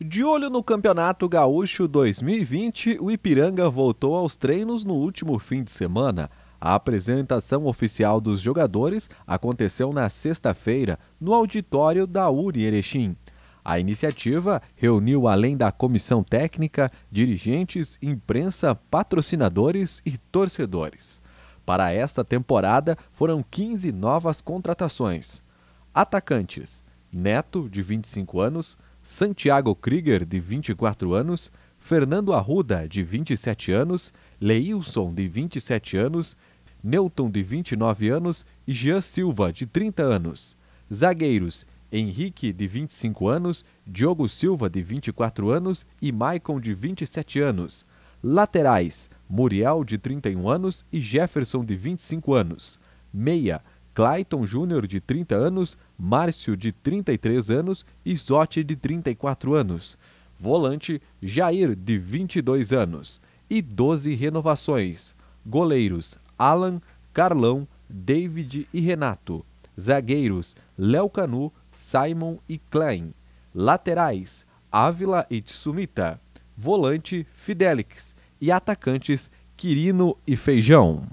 De olho no Campeonato Gaúcho 2020, o Ipiranga voltou aos treinos no último fim de semana. A apresentação oficial dos jogadores aconteceu na sexta-feira, no auditório da URI Erechim. A iniciativa reuniu, além da comissão técnica, dirigentes, imprensa, patrocinadores e torcedores. Para esta temporada, foram 15 novas contratações. Atacantes: Neto, de 25 anos, Santiago Krieger, de 24 anos, Fernando Arruda, de 27 anos, Leilson, de 27 anos, Newton, de 29 anos e Jean Silva, de 30 anos. Zagueiros: Henrique, de 25 anos, Diogo Silva, de 24 anos e Maicon, de 27 anos. Laterais: Muriel, de 31 anos e Jefferson, de 25 anos. Meia: Clayton Júnior, de 30 anos, Márcio, de 33 anos e Zotti, de 34 anos. Volante, Jair, de 22 anos. E 12 renovações. Goleiros, Alan, Carlão, David e Renato. Zagueiros, Léo Canu, Simon e Klein. Laterais, Ávila e Tsumita. Volante, Fidelix. E atacantes, Quirino e Feijão.